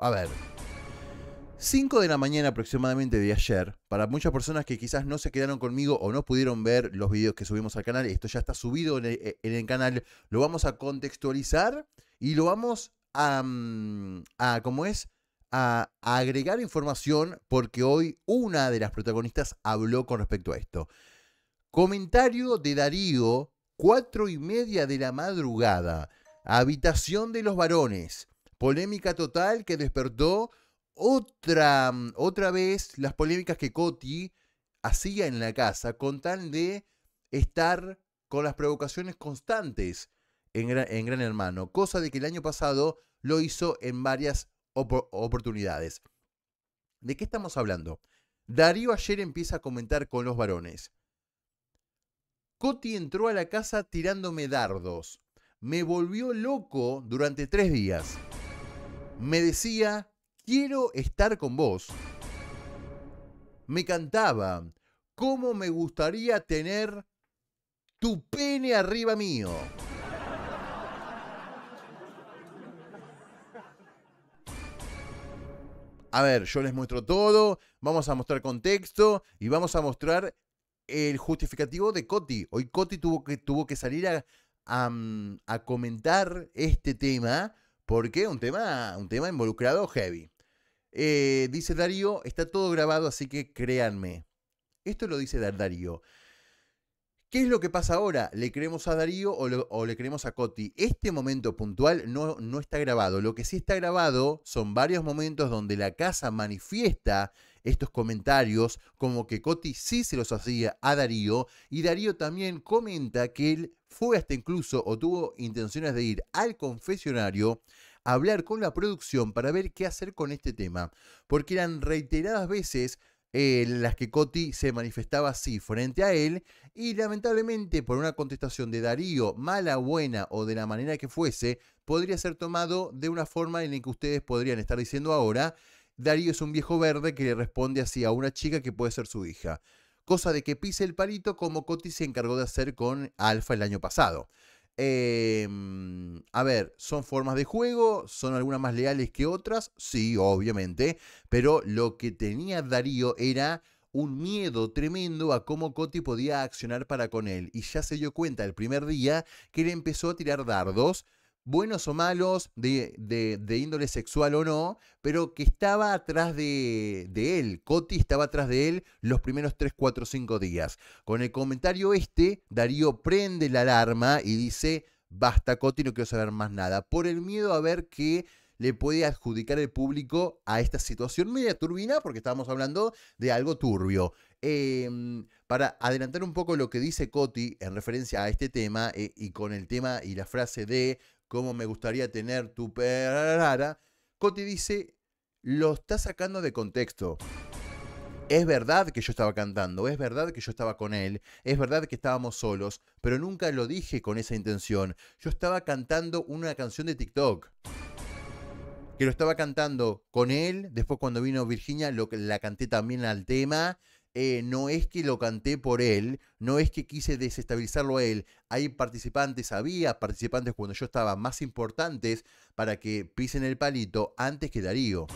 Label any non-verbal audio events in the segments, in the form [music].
a ver, 5 de la mañana aproximadamente de ayer, para muchas personas que quizás no se quedaron conmigo o no pudieron ver los videos que subimos al canal, esto ya está subido en el, canal, lo vamos a contextualizar y lo vamos mm, a, ¿cómo es? A, a agregar información porque hoy una de las protagonistas habló con respecto a esto. Comentario de Darío, 4 y media de la madrugada, habitación de los varones. Polémica total que despertó otra, mm, otra vez las polémicas que Coti hacía en la casa con tal de estar con las provocaciones constantes en, Gran Hermano, cosa de que el año pasado lo hizo en varias oportunidades. ¿De qué estamos hablando? Darío ayer empieza a comentar con los varones. Coti entró a la casa tirándome dardos. Me volvió loco durante tres días me decía, quiero estar con vos. Me cantaba, cómo me gustaría tener tu pene arriba mío. A ver, yo les muestro todo, vamos a mostrar contexto y vamos a mostrar el justificativo de Coti. Hoy Coti tuvo que, tuvo que salir a comentar este tema porque un tema, un tema involucrado heavy. Eh, dice Darío, está todo grabado, así que créanme. Esto lo dice Darío. ¿Qué es lo que pasa ahora? ¿Le creemos a Darío o, le creemos a Coti? Este momento puntual no, no está grabado. Lo que sí está grabado son varios momentos donde la casa manifiesta estos comentarios como que Coti sí se los hacía a Darío y Darío también comenta que él fue hasta incluso o tuvo intenciones de ir al confesionario a hablar con la producción para ver qué hacer con este tema, porque eran reiteradas veces en eh, las que Coti se manifestaba así frente a él y lamentablemente por una contestación de Darío, mala, buena o de la manera que fuese, podría ser tomado de una forma en la que ustedes podrían estar diciendo ahora Darío es un viejo verde que le responde así a una chica que puede ser su hija, cosa de que pise el palito como Coti se encargó de hacer con Alfa el año pasado. Em, a ver, ¿son formas de juego? ¿Son algunas más leales que otras? Sí, obviamente, pero lo que tenía Darío era un miedo tremendo a cómo Coti podía accionar para con él y ya se dio cuenta el primer día que le empezó a tirar dardos buenos o malos, de, índole sexual o no, pero que estaba atrás de, él. Coti estaba atrás de él los primeros 3, 4, 5 días. Con el comentario este, Darío prende la alarma y dice, basta Coti, no quiero saber más nada, por el miedo a ver qué le puede adjudicar el público a esta situación media turbina, porque estábamos hablando de algo turbio. Em, para adelantar un poco lo que dice Coti en referencia a este tema eh, y con el tema y la frase de cómo me gustaría tener tu perra. Coti dice, lo está sacando de contexto. Es verdad que yo estaba cantando, es verdad que yo estaba con él, es verdad que estábamos solos, pero nunca lo dije con esa intención. Yo estaba cantando una canción de TikTok. Que lo estaba cantando con él, después cuando vino Virginia lo, la canté también al tema, eh, no es que lo canté por él, no es que quise desestabilizarlo a él. Hay participantes, había participantes cuando yo estaba más importantes para que pisen el palito antes que Darío.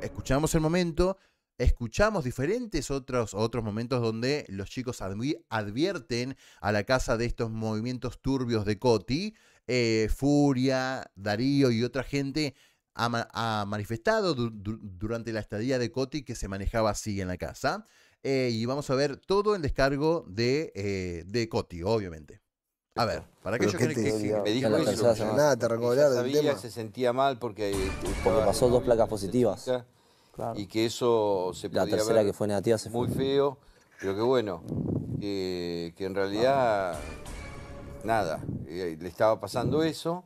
Escuchamos el momento, escuchamos diferentes otros, otros momentos donde los chicos advierten a la casa de estos movimientos turbios de Coti. Eh, Furia, Darío y otra gente ha, manifestado durante la estadía de Coti que se manejaba así en la casa. Eh, y vamos a ver todo el descargo de, eh, Coti, obviamente. A ver, para aquellos que, que me dijo se sentía mal porque... Eh, pasó dos placas positivas. Y que eso se La tercera que fue negativa se muy fue. Muy feo, pero que bueno, que en realidad, nada, le estaba pasando eso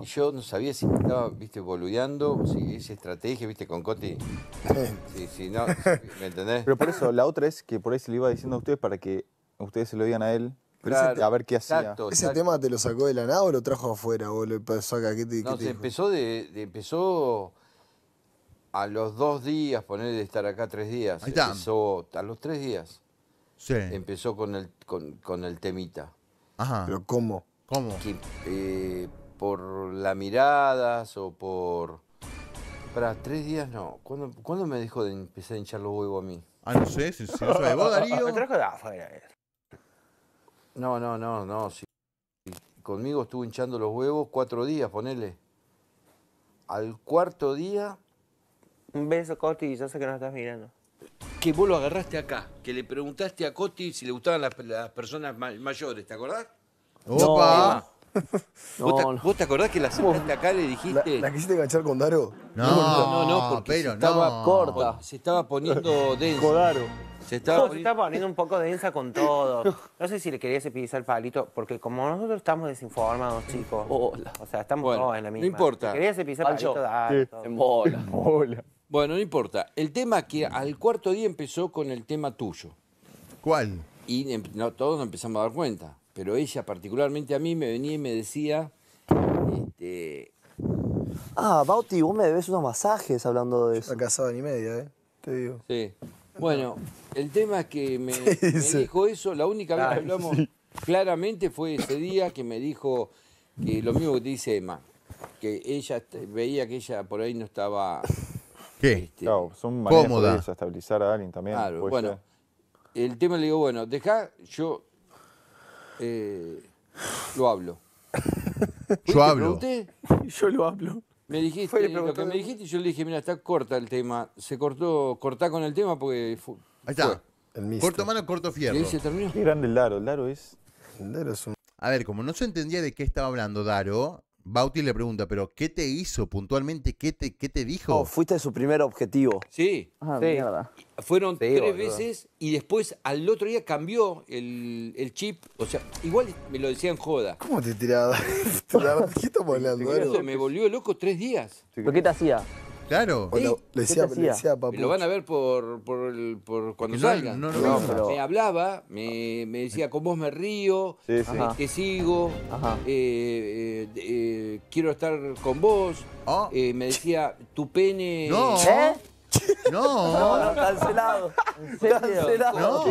y yo no sabía si estaba, viste, boludeando, si esa estrategia, viste, con Coti. [laughs] Sí, sí, no, ¿me entendés? Pero por eso, la otra es que por ahí se le iba diciendo a ustedes para que ustedes se lo digan a él. a ver qué hacía. ¿Ese tema te lo sacó de la nada o lo trajo afuera o lo pasó acá? ¿Qué te, empezó de, empezó a los dos días, poner de estar acá tres días. Empezó a los tres días. Sí. Empezó con el, con, el temita. Ajá. ¿Pero cómo? ¿Cómo? Que, eh, por las miradas o por... Para tres días no. ¿Cuándo, me dejó de empezar a hinchar los huevos a mí? Ah, no sé, si, si lo sabes vos, Darío. No, no, no, no. Sí. Conmigo estuvo hinchando los huevos cuatro días, ponele. Al cuarto día. Un beso, Coti, ya sé que no estás mirando. Que vos lo agarraste acá, que le preguntaste a Coti si le gustaban las, personas mayores, ¿te acordás? ¡Opa! ¿Vos, te, acordás que la de acá le dijiste? ¿La, quisiste enganchar con Daro? No, no, no, porque pero se estaba corta. Se estaba poniendo [laughs] densa. Daro, Se estaba, poniendo un poco densa con todo. [laughs] No sé si le querías pisar el palito, porque como nosotros estamos desinformados, chicos. Hola. O sea, estamos todos en la misma. No importa. querías pisar el palito, dale. Bola. [laughs] Bueno, no importa. El tema que al cuarto día empezó con el tema tuyo. ¿Cuál? Y em, no, todos nos empezamos a dar cuenta pero ella particularmente a mí me venía y me decía, este... Ah, Bauti, vos me debes unos masajes hablando de eso. Está casada ni media, ¿eh? Te digo. Sí. Bueno, el tema es que me, [laughs] dijo eso, la única vez que hablamos claramente fue ese día que me dijo que lo mismo que te dice Emma, que ella veía que ella por ahí no estaba... ¿Qué? claro, este, son maneras de estabilizar a alguien también. Claro, bueno. El tema le digo, bueno, deja, yo eh, lo hablo. [laughs] Yo hablo. [laughs] Yo lo hablo. Me dijiste, lo que me dijiste, y yo le dije, mira, está corta el tema. Se cortó, cortá con el tema porque Ahí está. corto mano, corto fierro. Qué grande el Daro. El Daro es. Daro es un... A ver, como no se entendía de qué estaba hablando Daro, Bauti le pregunta, pero ¿qué te hizo puntualmente? ¿Qué te, qué te dijo? Oh, fuiste su primer objetivo. Sí. Ah, sí. Fueron tres veces y después al otro día cambió el, chip. O sea, igual me lo decían joda. ¿Cómo te tiraba? [laughs] ¿Qué me volvió loco tres días. ¿Pero qué te hacía? Claro. Le, decía, le, Lo van a ver por, cuando salgan. Me hablaba, me, decía, con vos me río, sí, eh, te sigo, eh, eh, quiero estar con vos. Ah. me decía, tu pene... No. [laughs] [laughs] No. cancelado. Cancelado.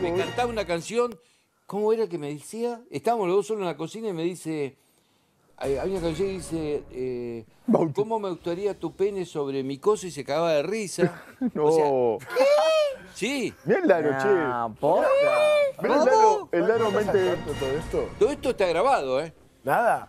Me cantaba una canción, ¿cómo era que me decía? Estábamos los dos solos en la cocina y me dice... Hay una canción que dice, eh, ¿cómo me gustaría tu pene sobre mi cosa? Y se cagaba de risa. [laughs] no. ¿qué? Sí. Mira el Laro, nah, che. Posta. el Laro, el Laro mente todo esto. Todo esto está grabado, ¿eh? Nada.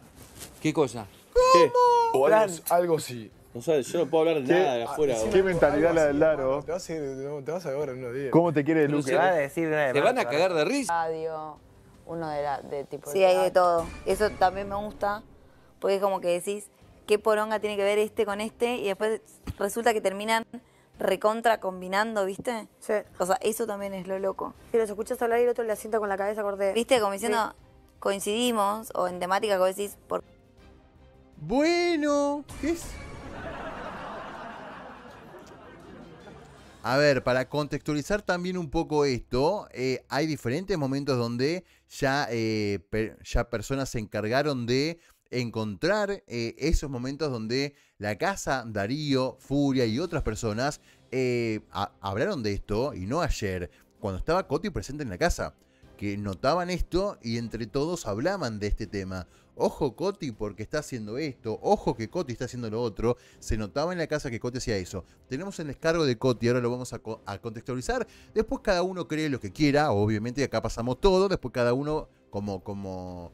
¿Qué cosa? ¿Qué? O algo, así. sí. No sabes, yo no puedo hablar de nada de ah, afuera. Qué mentalidad la del Laro. Te vas a, en unos días. ¿Cómo te quiere Lucas? Te, a decir te van a cagar de risa. Radio, uno de, la, de tipo... Sí, hay de todo. Eso también me gusta porque es como que decís, ¿qué poronga tiene que ver este con este? Y después resulta que terminan recontra combinando, ¿viste? Sí. O sea, eso también es lo loco. Si los escuchas hablar y el otro le asienta con la cabeza, corté. ¿Viste? Como diciendo, coincidimos, o en temática, como decís, por... Bueno, ¿qué es? A ver, para contextualizar también un poco esto, eh, hay diferentes momentos donde ya, eh, ya personas se encargaron de encontrar eh, esos momentos donde la casa, Darío, Furia y otras personas eh, hablaron de esto, y no ayer, cuando estaba Coti presente en la casa, que notaban esto y entre todos hablaban de este tema. Ojo Coti porque está haciendo esto, ojo que Coti está haciendo lo otro, se notaba en la casa que Coti hacía eso. Tenemos el descargo de Coti, ahora lo vamos a, contextualizar, después cada uno cree lo que quiera, obviamente acá pasamos todo, después cada uno como... como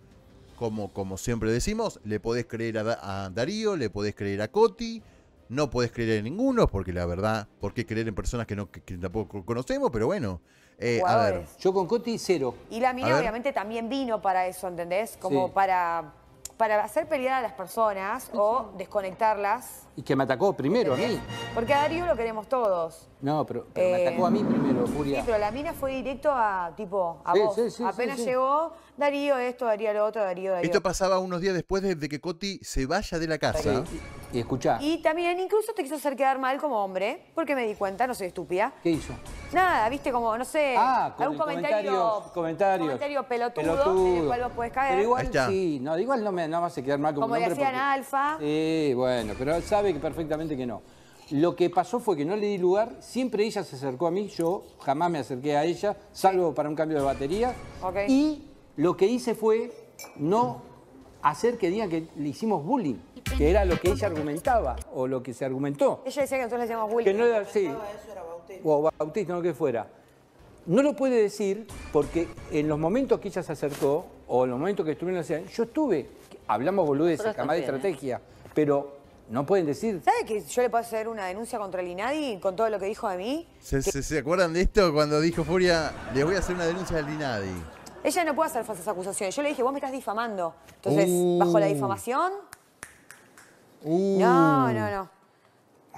como, como siempre decimos, le podés creer a, Darío, le podés creer a Coti, no podés creer en ninguno, porque la verdad, ¿por qué creer en personas que, no, tampoco conocemos? Pero bueno, eh, a ver. Yo con Coti, cero. Y la mina obviamente también vino para eso, ¿entendés? Como para, para hacer pelear a las personas o desconectarlas. Y que me atacó primero a mí. Porque a Darío lo queremos todos. No, pero, me atacó a mí eh, primero, Julia. Sí, pero la mina fue directo a, tipo, a vos. Apenas llegó, Darío esto, Darío lo otro, Darío, Darío. Esto pasaba unos días después de, que Coti se vaya de la casa. Y, y escuchá, Y también incluso te quiso hacer quedar mal como hombre, porque me di cuenta, no soy estúpida. ¿qué hizo? Nada, viste, como, no sé, Ah, con algún comentario, comentario, pelotudo, en el cual vos podés caer. igual sí, no, igual no me, no hace quedar mal como, Como le hacían Alfa. Sí, bueno, pero él sabe perfectamente que no. Lo que pasó fue que no le di lugar, siempre ella se acercó a mí, yo jamás me acerqué a ella, salvo para un cambio de batería. Y lo que hice fue no hacer que digan que le hicimos bullying, que era lo que ella argumentaba o lo que se argumentó. Ella decía que nosotros le hacíamos bullying. Que no era, sí. Ah, bautista. O bautista, no que fuera. No lo puede decir porque en los momentos que ella se acercó o en los momentos que estuvieron, yo estuve, hablamos boludeces, jamás de ¿eh? estrategia, pero no pueden decir. ¿Sabes que yo le puedo hacer una denuncia contra el INADI con todo lo que dijo de mí? ¿Se, acuerdan de esto cuando dijo Furia, le voy a hacer una denuncia al INADI? Ella no puede hacer falsas acusaciones. Yo le dije, vos me estás difamando. Entonces, uh. bajo la difamación... Uh. No, no, no.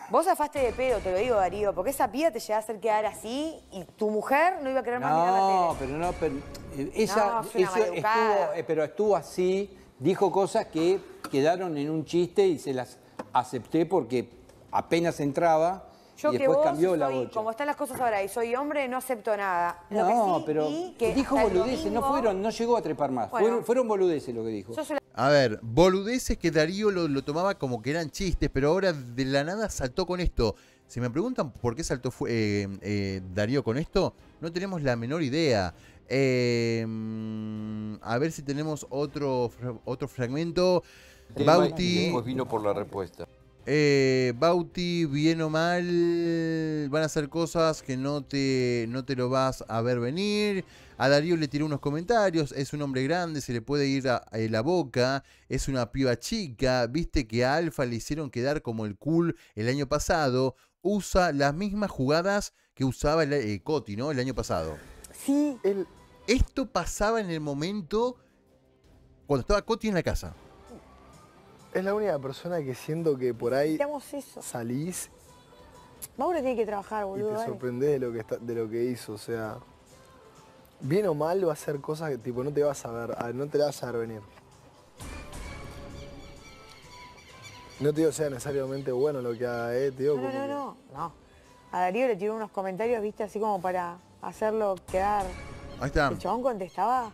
Vos afaste de pedo, te lo digo, Darío, porque esa pía te llega a hacer quedar así y tu mujer no iba a querer más mirar la No, pero no, pero eh, ella, no, ella eh, pero estuvo así, dijo cosas que quedaron en un chiste y se las acepté porque apenas entraba. y después cambió la que Como están las cosas ahora y soy hombre, no acepto nada. no, pero dijo boludeces, no fueron, no llegó a trepar más. fueron, boludeces lo que dijo. A ver, boludeces que Darío lo, tomaba como que eran chistes, pero ahora de la nada saltó con esto. Si me preguntan por qué saltó eh, eh, Darío con esto, no tenemos la menor idea. Eh, a ver si tenemos otro, otro fragmento. Bauti. vino por la respuesta. Eh, Bauti, bien o mal, van a hacer cosas que no te, no te lo vas a ver venir. A Darío le tiró unos comentarios, es un hombre grande, se le puede ir a, eh, la boca, es una piba chica, viste que a Alfa le hicieron quedar como el cool el año pasado, usa las mismas jugadas que usaba el, eh, Coti, ¿no? El año pasado. Sí, esto pasaba en el momento cuando estaba Coti en la casa. Es la única persona que siento que por ahí salís. Mauro tiene que trabajar, boludo. Y te sorprendés de lo, que de lo que hizo, o sea. Bien o mal va a ser cosas que tipo no te vas a ver, no te vas a ver venir. No te digo sea necesariamente bueno lo que haga, eh, tío. no, no, no, no, A Darío le tiró unos comentarios, viste, así como para hacerlo quedar. Ahí está. El chabón contestaba.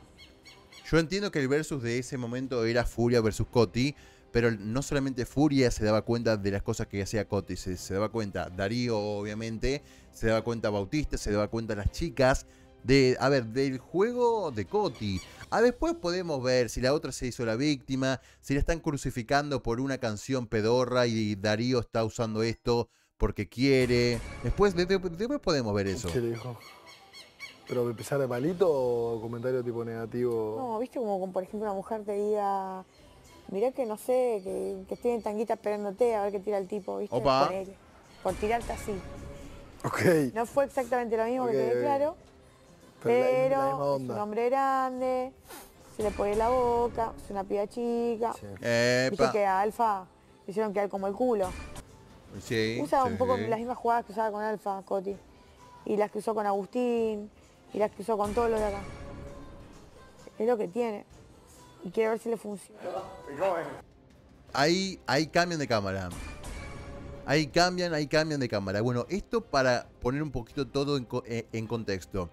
Yo entiendo que el versus de ese momento era Furia versus Coti, pero no solamente Furia se daba cuenta de las cosas que hacía Coti, se, daba cuenta Darío, obviamente, se daba cuenta Bautista, se daba cuenta las chicas. De, a ver, del juego de Coti. A ah, después podemos ver si la otra se hizo la víctima, si la están crucificando por una canción pedorra y Darío está usando esto porque quiere. Después, después podemos ver eso. ¿Qué dijo? ¿Pero empezar de malito o comentario tipo negativo? No, viste como, como por ejemplo una mujer te diga, mirá que no sé, que, que estoy en tanguita esperándote a ver qué tira el tipo, ¿viste? Por, tirarte así. No fue exactamente lo mismo que te claro, pero, es un hombre grande, se le pone la boca, es una piba chica. Sí. Viste que a Alfa le hicieron quedar como el culo. Sí, Usa un poco las mismas jugadas que usaba con Alfa, Coti. Y las que usó con Agustín, y las que usó con todos los de acá. Es lo que tiene y quiere ver si le funciona. Ahí, cambian de cámara. Ahí cambian, ahí cambian de cámara. Bueno, esto para poner un poquito todo en, eh, en contexto.